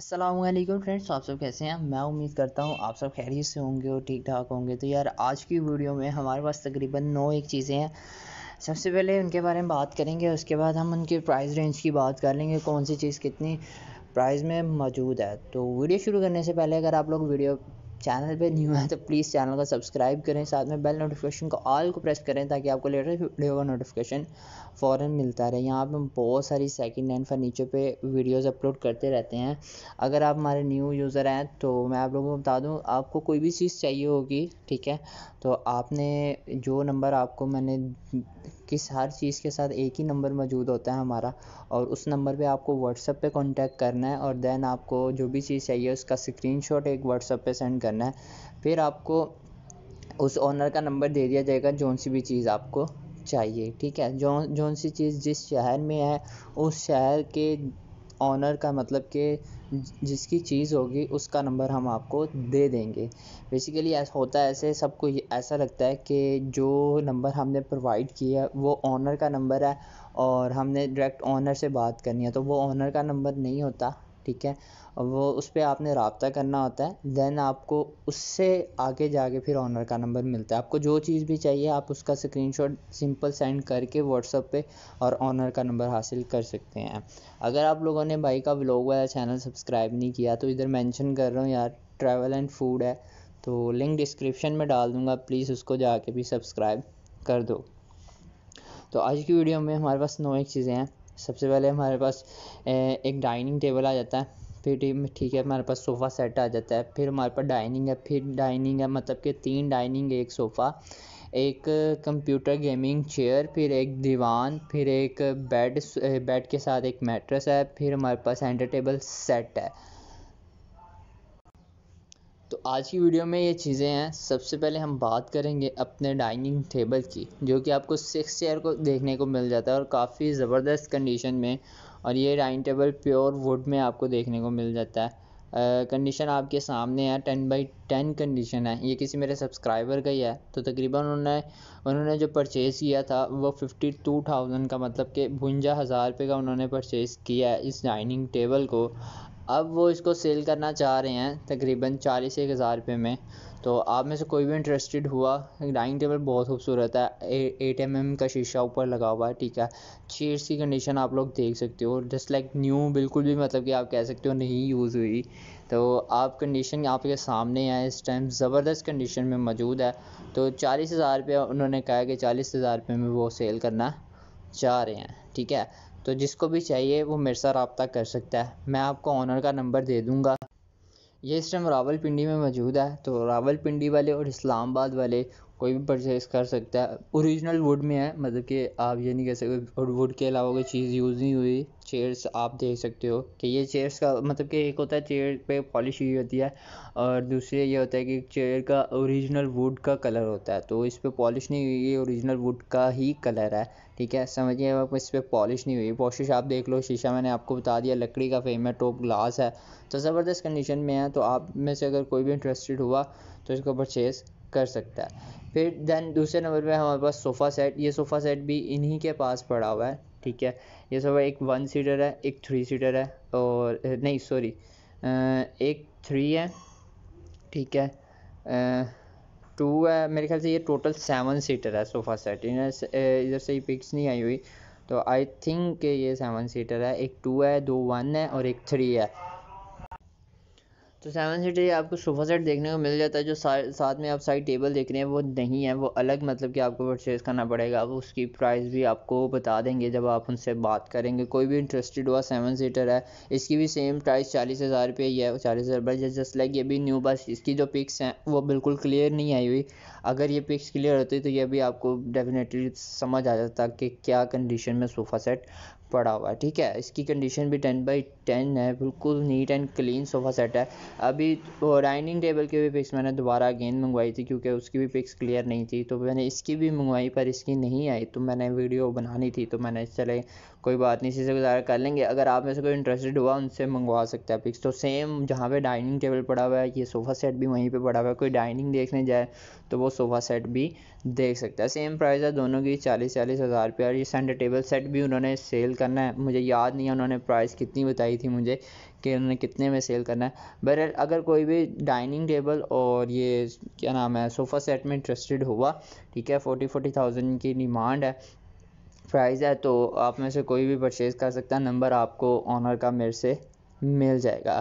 Aslam friends आप सब कैसे हैं मैं उम्मीद करता हूँ आप सब खैरियत से होंगे और ठीक ठाक होंगे तो यार आज की वीडियो में हमारे पास तकरीबन नौ एक चीज़ें हैं सबसे पहले उनके बारे में बात करेंगे उसके बाद हम उनके प्राइस रेंज की बात कर लेंगे कौन सी चीज़ कितनी प्राइस में मौजूद है तो वीडियो शुरू करने से पहले अगर आप लोग वीडियो चैनल पे न्यू है तो प्लीज़ चैनल को सब्सक्राइब करें साथ में बेल नोटिफिकेशन को ऑल को प्रेस करें ताकि आपको लेटेस्ट वीडियो का नोटिफिकेशन फ़ौर मिलता रहे यहाँ पर हम बहुत सारी सेकंड हैंड फर्नीचर पे वीडियोस अपलोड करते रहते हैं अगर आप हमारे न्यू यूज़र हैं तो मैं आप लोगों को बता दूँ आपको कोई भी चीज़ चाहिए होगी ठीक है तो आपने जो नंबर आपको मैंने किस हर चीज़ के साथ एक ही नंबर मौजूद होता है हमारा और उस नंबर पे आपको व्हाट्सअप पे कांटेक्ट करना है और देन आपको जो भी चीज़ चाहिए उसका स्क्रीनशॉट एक व्हाट्सअप पे सेंड करना है फिर आपको उस ऑनर का नंबर दे दिया जाएगा जौन सी भी चीज़ आपको चाहिए ठीक है जो जौन सी चीज़ जिस शहर में है उस शहर के ऑनर का मतलब कि जिसकी चीज़ होगी उसका नंबर हम आपको दे देंगे बेसिकली ऐसा होता है ऐसे सबको ऐसा लगता है कि जो नंबर हमने प्रोवाइड किया वो ऑनर का नंबर है और हमने डायरेक्ट ऑनर से बात करनी है तो वो ऑनर का नंबर नहीं होता ठीक है वो उस पर आपने रबता करना होता है दैन आपको उससे आगे जाके फिर ऑनर का नंबर मिलता है आपको जो चीज़ भी चाहिए आप उसका स्क्रीनशॉट सिंपल सेंड करके व्हाट्सअप पे और ऑनर का नंबर हासिल कर सकते हैं अगर आप लोगों ने भाई का ब्लॉग वाला चैनल सब्सक्राइब नहीं किया तो इधर मैंशन कर रहा हूँ यार ट्रैवल एंड फूड है तो लिंक डिस्क्रिप्शन में डाल दूँगा प्लीज़ उसको जाके भी सब्सक्राइब कर दो तो आज की वीडियो में हमारे पास नौ एक चीज़ें हैं सबसे पहले हमारे पास एक डाइनिंग टेबल आ जाता है फिर ठीक है हमारे पास सोफ़ा सेट आ जाता है फिर हमारे पास डाइनिंग है फिर डाइनिंग है मतलब कि तीन डाइनिंग एक सोफ़ा एक कंप्यूटर गेमिंग चेयर फिर एक दीवान फिर एक बेड बेड के साथ एक मैट्रेस है फिर हमारे पास सेंटर टेबल सेट है तो आज की वीडियो में ये चीज़ें हैं सबसे पहले हम बात करेंगे अपने डाइनिंग टेबल की जो कि आपको सिक्स चेयर को देखने को मिल जाता है और काफ़ी ज़बरदस्त कंडीशन में और ये डाइनिंग टेबल प्योर वुड में आपको देखने को मिल जाता है कंडीशन आपके सामने है टेन बाई टेन कंडीशन है ये किसी मेरे सब्सक्राइबर का ही है तो तकरीबन उन्होंने उन्होंने जो परचेज़ किया था वो फिफ्टी टू थाउजेंड का मतलब कि बुंजा हज़ार रुपये का उन्होंने परचेज़ किया है इस डाइनिंग टेबल को अब वो इसको सेल करना चाह रहे हैं तकरीबन चालीस एक हज़ार रुपये में तो आप में से कोई भी इंटरेस्टेड हुआ डाइनिंग टेबल बहुत खूबसूरत है एट एम एम का शीशा ऊपर लगा हुआ है ठीक है चेयर्स की कंडीशन आप लोग देख सकते हो जस्ट लाइक न्यू बिल्कुल भी मतलब कि आप कह सकते हो नहीं यूज़ हुई तो आप कंडीशन आपके सामने है इस टाइम ज़बरदस्त कंडीशन में मौजूद है तो चालीस हज़ार रुपये उन्होंने कहा कि चालीस हज़ार रुपये में वो सेल करना चाह रहे हैं ठीक है तो जिसको भी चाहिए वो मेरे साथ रबता कर सकता है मैं आपको ऑनर का नंबर दे दूँगा ये इस टाइम रावल पिंडी में मौजूद है तो रावल पिंडी वाले और इस्लामाबाद वाले कोई भी परचेज़ कर सकता है ओरिजिनल वुड में है मतलब कि आप ये नहीं कह सकते और वुड के अलावा कोई चीज़ यूज़ नहीं हुई चेयर्स आप देख सकते हो कि ये चेयर्स का मतलब कि एक होता है चेयर पे पॉलिश हुई होती है और दूसरे ये होता है कि चेयर का ओरिजिनल वुड का कलर होता है तो इस पर पॉलिश नहीं हुई ये ओरिजिनल वुड का ही कलर है ठीक है समझिए आप इस पर पॉलिश नहीं हुई पॉलिश आप देख लो शीशा मैंने आपको बता दिया लकड़ी का फेम है टॉप ग्लास है तो ज़बरदस्त कंडीशन में है तो आप में से अगर कोई भी इंटरेस्टेड हुआ तो इसको परचेज़ कर सकता है फिर दैन दूसरे नंबर पे हमारे पास सोफ़ा सेट ये सोफ़ा सेट भी इन्हीं के पास पड़ा हुआ है ठीक है ये सोफ़ा एक वन सीटर है एक थ्री सीटर है और नहीं सॉरी एक थ्री है ठीक है टू है मेरे ख्याल से ये टोटल सेवन सीटर है सोफ़ा सेट इन्हें इधर से ही पिक्स नहीं आई हुई तो आई थिंक ये सेवन सीटर है एक टू है दो वन है और एक थ्री है तो सेवन सीटर ये आपको सोफ़ा सेट देखने को मिल जाता है जो सा, साथ में आप साइड टेबल देख रहे हैं वो नहीं है वो अलग मतलब कि आपको परचेज़ करना पड़ेगा अब उसकी प्राइस भी आपको बता देंगे जब आप उनसे बात करेंगे कोई भी इंटरेस्टेड हुआ सेवन सीटर है इसकी भी सेम प्राइस चालीस हज़ार रुपये ही है चालीस हज़ार रुपये जस्ट लाइक ये भी न्यू बस इसकी जो पिक्स हैं वो बिल्कुल क्लियर नहीं आई हुई अगर ये पिक्स क्लियर होती तो ये भी आपको डेफिनेटली समझ आ जाता कि क्या कंडीशन में सोफ़ा सेट पड़ा हुआ है ठीक है इसकी कंडीशन भी टेन बाई टेन है बिल्कुल neat and clean sofa set है अभी डाइनिंग तो टेबल की भी पिक्स मैंने दोबारा अगेन मंगवाई थी क्योंकि उसकी भी पिक्स क्लियर नहीं थी तो मैंने इसकी भी मंगवाई पर इसकी नहीं आई तो मैंने वीडियो बनानी थी तो मैंने चले कोई बात नहीं इसी से गुजारा कर लेंगे अगर आप में से कोई इंटरेस्टेड हुआ उनसे मंगवा सकते हैं पिक्स तो सेम जहाँ पे डाइनिंग टेबल पड़ा हुआ है ये सोफ़ा सेट भी वहीं पे पड़ा हुआ है कोई डाइनिंग देखने जाए तो वो सोफ़ा सेट भी देख सकता है सेम प्राइस है दोनों की चालीस चालीस हज़ार रुपये और ये सेंटर टेबल सेट भी उन्होंने सेल करना है मुझे याद नहीं है उन्होंने प्राइस कितनी बताई थी मुझे कि उन्होंने कितने में सेल करना है बहरहाल अगर कोई भी डाइनिंग टेबल और ये क्या नाम है सोफ़ा सेट में इंटरेस्टेड हुआ ठीक है फोर्टी फोर्टी थाउजेंड की डिमांड है प्राइज़ है तो आप में से कोई भी परचेज़ कर सकता है नंबर आपको ऑनर का मेरे से मिल जाएगा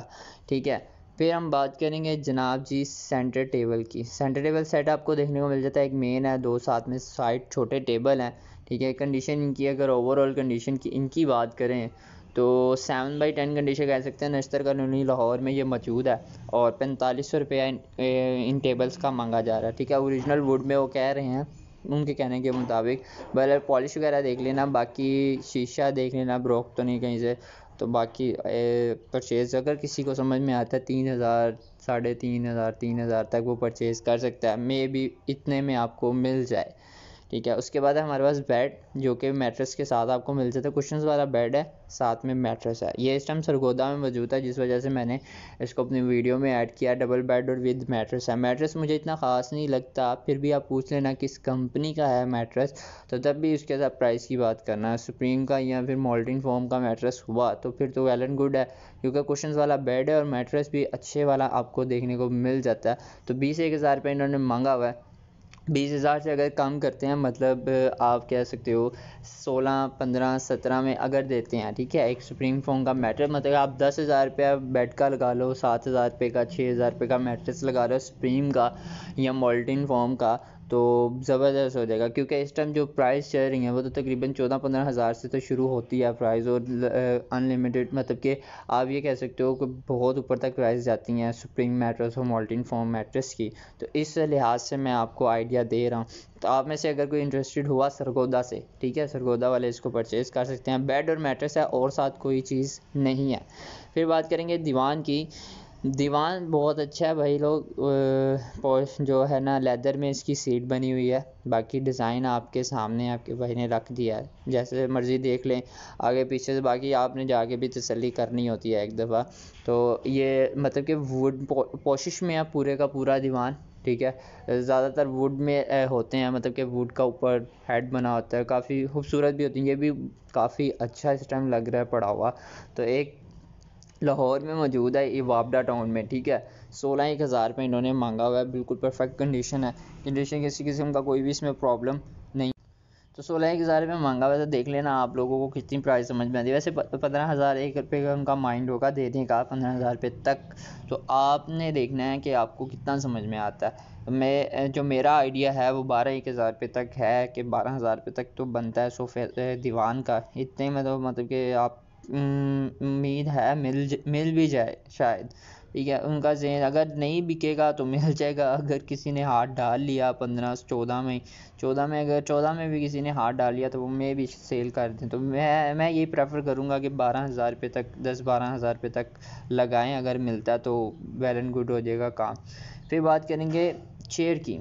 ठीक है फिर हम बात करेंगे जनाब जी सेंटर टेबल की सेंटर टेबल सेट आपको देखने को मिल जाता है एक मेन है दो साथ में साइड छोटे टेबल हैं ठीक है कंडीशन इनकी अगर ओवरऑल कंडीशन की इनकी बात करें तो सेवन बाई टेन कंडीशन कह सकते हैं नश्तर कानूनी लाहौर में ये मौजूद है और पैंतालीस सौ रुपया इन, इन टेबल्स का मांगा जा रहा है ठीक है ओरिजिनल वुड में वो कह रहे हैं उनके कहने के मुताबिक बलर पॉलिश वगैरह देख लेना बाकी शीशा देख लेना ब्रोक तो नहीं कहीं से तो बाकी परचेज़ अगर किसी को समझ में आता है तीन हज़ार साढ़े तीन हज़ार तीन हज़ार तक वो परचेज़ कर सकता है मे भी इतने में आपको मिल जाए ठीक है उसके बाद है हमारे पास बेड जो कि मैट्रेस के साथ आपको मिल जाता है कुशन वाला बेड है साथ में मैट्रेस है ये इस टाइम सरगोदा में मौजूद है जिस वजह से मैंने इसको अपनी वीडियो में ऐड किया डबल बेड और विद मैट्रेस है मैट्रेस मुझे इतना ख़ास नहीं लगता फिर भी आप पूछ लेना किस कंपनी का है मैट्रेस तो तब भी उसके साथ प्राइस की बात करना सुप्रीम का या फिर मोल्टिन फॉर्म का मैट्रेस हुआ तो फिर तो वेल एंड गुड है क्योंकि कुशन वाला बेड है और मैट्रेस भी अच्छे वाला आपको देखने को मिल जाता है तो बीस एक हज़ार रुपये इन्होंने मांगा हुआ है बीस हज़ार से अगर कम करते हैं मतलब आप कह सकते हो सोलह पंद्रह सत्रह में अगर देते हैं ठीक है एक सुप्रीम फोन का मैटर मतलब आप दस हज़ार रुपया बेड का लगा लो सात हज़ार रुपये का छः हज़ार रुपये का मैट्रेस लगा लो सुप्रीम का या मोल्टिन फॉर्म का तो ज़बरदस्त हो जाएगा क्योंकि इस टाइम जो प्राइस चल रही है वो तो तकरीबन चौदह पंद्रह हज़ार से तो शुरू होती है प्राइस और अनलिमिटेड मतलब कि आप ये कह सकते हो कि बहुत ऊपर तक प्राइस जाती हैं स्प्रिंग मैट्रेस और मोल्टिन फॉर्म मैट्रेस की तो इस लिहाज से मैं आपको आइडिया दे रहा हूँ तो आप में से अगर कोई इंटरेस्टेड हुआ सरगोदा से ठीक है सरगोदा वाले इसको परचेज़ कर सकते हैं बेड और मैट्रेस है और साथ कोई चीज़ नहीं है फिर बात करेंगे दीवान की दीवान बहुत अच्छा है भाई लोग जो है ना लेदर में इसकी सीट बनी हुई है बाकी डिज़ाइन आपके सामने आपके भाई ने रख दिया है जैसे मर्ज़ी देख लें आगे पीछे से बाकी आपने जाके भी तसल्ली करनी होती है एक दफ़ा तो ये मतलब कि वुड कोशिश में है पूरे का पूरा दीवान ठीक है ज़्यादातर वुड में होते हैं मतलब कि वुड का ऊपर हेड बना होता है काफ़ी खूबसूरत भी होती है ये भी काफ़ी अच्छा इस टाइम लग रहा है पड़ा हुआ तो एक लाहौर में मौजूद है ये वापडा टाउन में ठीक है सोलह एक हज़ार रुपये इन्होंने मांगा हुआ है बिल्कुल परफेक्ट कंडीशन है कंडीशन किसी किस्म का कोई भी इसमें प्रॉब्लम नहीं तो सोलह एक हज़ार रुपये मांगा हुआ तो देख लेना आप लोगों को कितनी प्राइस समझ में आती है वैसे पंद्रह हज़ार एक रुपये का उनका माइंड होगा दे दें कहा पंद्रह हज़ार रुपये तक तो आपने देखना है कि आपको कितना समझ में आता है मैं जो मेरा आइडिया है वो बारह एक हज़ार रुपये तक है कि बारह हज़ार रुपये तक तो बनता है सोफे दीवान का इतने में तो मतलब कि आप उम्मीद है मिल मिल भी जाए शायद ठीक है उनका जेन अगर नहीं बिकेगा तो मिल जाएगा अगर किसी ने हाथ डाल लिया पंद्रह चौदह में चौदह में अगर चौदह में भी किसी ने हाथ डाल लिया तो वो मैं भी सेल कर दें तो मैं मैं यही प्रेफर करूँगा कि बारह हज़ार रुपये तक दस बारह हज़ार रुपये तक लगाएं अगर मिलता है तो वेल एंड गुड हो जाएगा काम फिर बात करेंगे चेयर की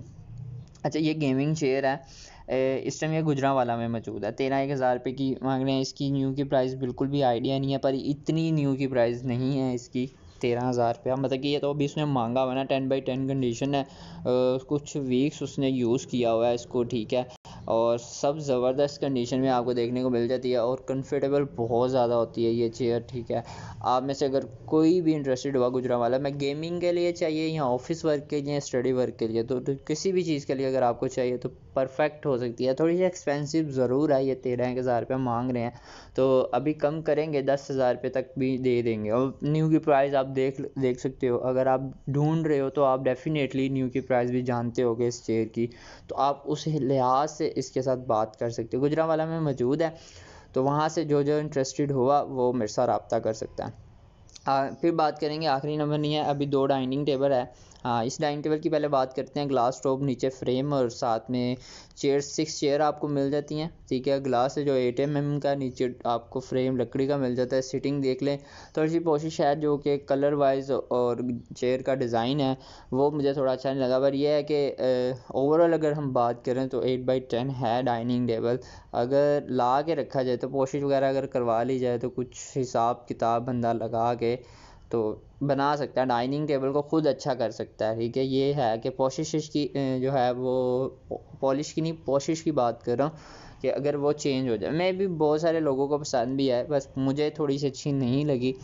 अच्छा ये गेमिंग चेयर है इस टाइम ये गुजरा वाला में मौजूद है तेरह एक हज़ार रुपये की मांग रहे हैं इसकी न्यू की प्राइस बिल्कुल भी आइडिया नहीं है पर इतनी न्यू की प्राइस नहीं है इसकी तेरह हज़ार रुपया मतलब कि ये तो अभी उसने मांगा हुआ ना टेन बाई टेन कंडीशन है कुछ वीक्स उसने यूज़ किया हुआ है इसको ठीक है और सब ज़बरदस्त कंडीशन में आपको देखने को मिल जाती है और कंफर्टेबल बहुत ज़्यादा होती है ये चेयर ठीक है आप में से अगर कोई भी इंटरेस्टेड हुआ गुजरा वाला मैं गेमिंग के लिए चाहिए या ऑफिस वर्क के लिए स्टडी वर्क के लिए तो, तो किसी भी चीज़ के लिए अगर आपको चाहिए तो परफेक्ट हो सकती है थोड़ी सी एक्सपेंसिव ज़रूर है ये तेरह हज़ार रुपये मांग रहे हैं तो अभी कम करेंगे दस हज़ार रुपये तक भी दे देंगे और न्यू की प्राइस आप देख देख सकते हो अगर आप ढूंढ रहे हो तो आप डेफिनेटली न्यू की प्राइस भी जानते हो इस चेयर की तो आप उस लिहाज से इसके साथ बात कर सकते हो वाला में मौजूद है तो वहाँ से जो जो इंटरेस्टेड हुआ वो मेरे साथ रबता कर सकता है आ, फिर बात करेंगे आखिरी नंबर नहीं है अभी दो डाइनिंग टेबल है हाँ इस डाइनिंग टेबल की पहले बात करते हैं ग्लास टॉप नीचे फ्रेम और साथ में चेयर सिक्स चेयर आपको मिल जाती हैं ठीक है ग्लास है जो एट एम एम का नीचे आपको फ्रेम लकड़ी का मिल जाता है सिटिंग देख लें थोड़ी सी कोशिश है जो कि कलर वाइज और चेयर का डिज़ाइन है वो मुझे थोड़ा अच्छा नहीं लगा पर यह है कि ओवरऑल अगर हम बात करें तो एट बाई टेन है डाइनिंग टेबल अगर ला के रखा जाए तो कोशिश वगैरह अगर करवा ली जाए तो कुछ हिसाब किताब बंदा लगा के तो बना सकता है डाइनिंग टेबल को ख़ुद अच्छा कर सकता है ठीक है ये है कि पोशिश की जो है वो पॉलिश की नहीं पोशिश की बात कर रहा हूँ कि अगर वो चेंज हो जाए मैं भी बहुत सारे लोगों को पसंद भी आए बस मुझे थोड़ी सी अच्छी नहीं लगी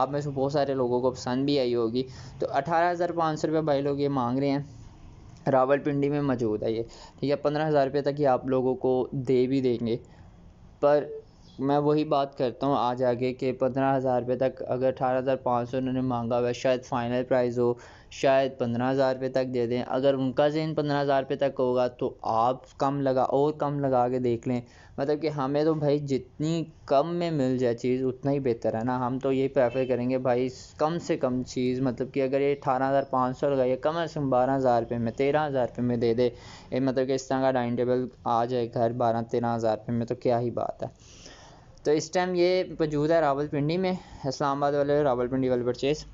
आप में से बहुत सारे लोगों को पसंद भी आई होगी तो अठारह हज़ार पाँच सौ रुपये भाई लोग ये मांग रहे हैं रावलपिंडी में मौजूद है ये ठीक है पंद्रह हज़ार रुपये तक ही आप लोगों को दे भी देंगे पर मैं वही बात करता हूँ आज आगे के पंद्रह हज़ार रुपये तक अगर अठारह हज़ार पाँच सौ उन्होंने मांगा हुआ शायद फ़ाइनल प्राइज़ हो शायद पंद्रह हज़ार रुपये तक दे दें अगर उनका जहन पंद्रह हज़ार रुपये तक होगा तो आप कम लगा और कम लगा के देख लें मतलब कि हमें तो भाई जितनी कम में मिल जाए चीज़ उतना ही बेहतर है ना हम तो यही प्रेफर करेंगे भाई कम से कम चीज़ मतलब कि अगर ये अठारह हज़ार पाँच सौ लगाइए कम से कम बारह हज़ार रुपये में तेरह हज़ार रुपये में दे दे ये मतलब कि इस तरह का डाइनिंग टेबल आ जाए घर बारह तेरह हज़ार रुपये में तो क्या ही बात है तो इस टाइम ये मौजूद है रावलपिंडी में इस्लामाबाद वाले रावलपिंडी वाले परचेज़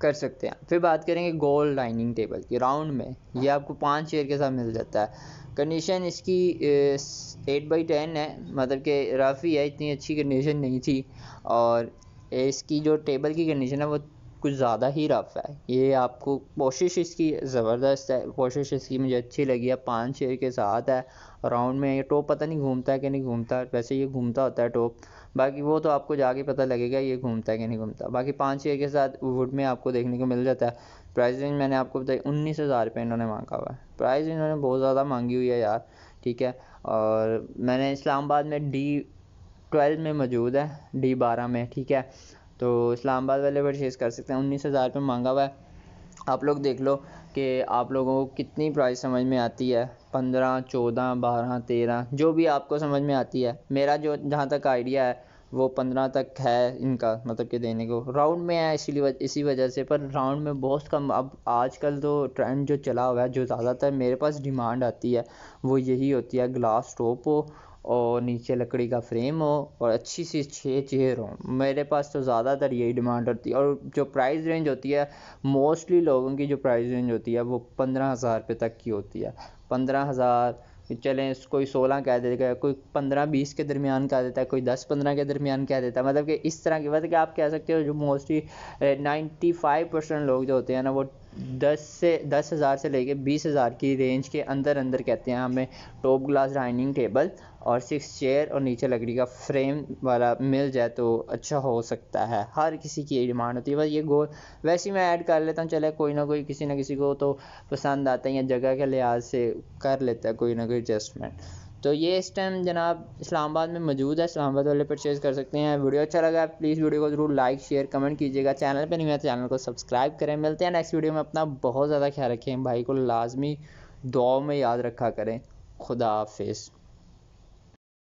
कर सकते हैं फिर बात करेंगे गोल डाइनिंग टेबल की राउंड में ये आपको पाँच चेयर के साथ मिल जाता है कंडीशन इसकी एट बाई टेन है मतलब कि रफ ही है इतनी अच्छी कंडीशन नहीं थी और इसकी जो टेबल की कंडीशन है वो कुछ ज़्यादा ही रफ है ये आपको कोशिश इसकी ज़बरदस्त है कोशिश इसकी मुझे अच्छी लगी है पाँच छः के साथ है राउंड में ये टॉप पता नहीं घूमता है कि नहीं घूमता वैसे ये घूमता होता है टॉप बाकी वो तो आपको जाके पता लगेगा ये घूमता है कि नहीं घूमता बाकी पाँच छः के साथ वुड में आपको देखने को मिल जाता है प्राइस रेंज मैंने आपको बताई उन्नीस हज़ार रुपये इन्होंने मांगा हुआ है प्राइस इन्होंने बहुत ज़्यादा मांगी हुई है यार ठीक है और मैंने इस्लामाबाद में डी ट्वेल्व में मौजूद है डी बारह में ठीक है तो इस्लामाबाद वाले परचेज़ कर सकते हैं उन्नीस हज़ार रुपये मांगा हुआ है आप लोग देख लो कि आप लोगों को कितनी प्राइस समझ में आती है पंद्रह चौदह बारह तेरह जो भी आपको समझ में आती है मेरा जो जहाँ तक आइडिया है वो पंद्रह तक है इनका मतलब कि देने को राउंड में है इसीलिए वज, इसी वजह से पर राउंड में बहुत कम अब आजकल तो ट्रेंड जो चला हुआ है जो ज़्यादातर मेरे पास डिमांड आती है वो यही होती है ग्लास टॉप हो और नीचे लकड़ी का फ्रेम हो और अच्छी सी छः चेयर हो मेरे पास तो ज़्यादातर यही डिमांड होती है और जो प्राइस रेंज होती है मोस्टली लोगों की जो प्राइस रेंज होती है वो पंद्रह हज़ार रुपये तक की होती है पंद्रह हज़ार चलें कोई सोलह कह देगा कोई पंद्रह बीस के दरमियान कह देता है कोई दस पंद्रह के दरमियान कह देता है मतलब कि इस तरह की मतलब कि आप कह सकते हो जो मोस्टली नाइन्टी फाइव परसेंट लोग जो होते हैं ना वो दस से दस हज़ार से लेके बीस हज़ार की रेंज के अंदर अंदर कहते हैं हमें टॉप ग्लास डाइनिंग टेबल और सिक्स चेयर और नीचे लकड़ी का फ्रेम वाला मिल जाए तो अच्छा हो सकता है हर किसी की डिमांड होती है बस ये गोल वैसे मैं ऐड कर लेता हूँ चले कोई ना कोई किसी ना किसी को तो पसंद आता है या जगह के लिहाज से कर लेता है कोई ना कोई एडजस्टमेंट तो ये इस टाइम जनाब इस्लामाबाद में मौजूद है इस्लामाबाद वाले परचेज़ कर सकते हैं वीडियो अच्छा लगा प्लीज़ वीडियो को ज़रूर लाइक शेयर कमेंट कीजिएगा चैनल पर नहीं है चैनल तो को सब्सक्राइब करें मिलते हैं नेक्स्ट वीडियो में अपना बहुत ज़्यादा ख्याल रखें भाई को लाजमी दुआ में याद रखा करें खुदा हाफिज़